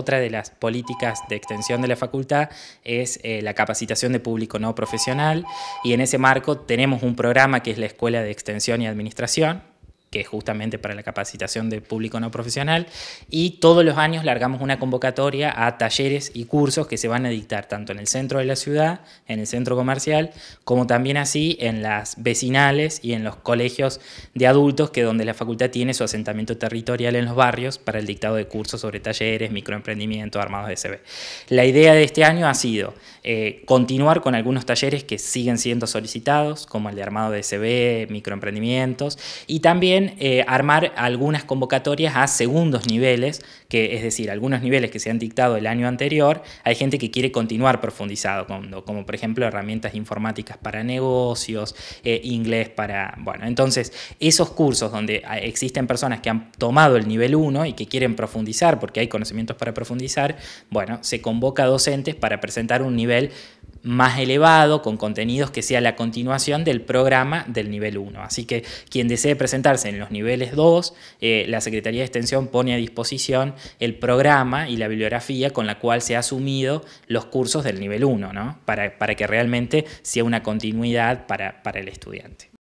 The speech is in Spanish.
otra de las políticas de extensión de la facultad es eh, la capacitación de público no profesional y en ese marco tenemos un programa que es la Escuela de Extensión y Administración, que es justamente para la capacitación de público no profesional, y todos los años largamos una convocatoria a talleres y cursos que se van a dictar tanto en el centro de la ciudad, en el centro comercial, como también así en las vecinales y en los colegios de adultos, que donde la facultad tiene su asentamiento territorial en los barrios para el dictado de cursos sobre talleres, microemprendimiento, armados de CB. La idea de este año ha sido eh, continuar con algunos talleres que siguen siendo solicitados, como el de armado de CB, microemprendimientos, y también eh, armar algunas convocatorias a segundos niveles, que es decir, algunos niveles que se han dictado el año anterior, hay gente que quiere continuar profundizado, como, por ejemplo herramientas informáticas para negocios, eh, inglés para... Bueno, entonces esos cursos donde ah, existen personas que han tomado el nivel 1 y que quieren profundizar, porque hay conocimientos para profundizar, bueno, se convoca a docentes para presentar un nivel más elevado, con contenidos que sea la continuación del programa del nivel 1. Así que quien desee presentarse en los niveles 2, eh, la Secretaría de Extensión pone a disposición el programa y la bibliografía con la cual se ha asumido los cursos del nivel 1, para, que realmente sea una continuidad para el estudiante.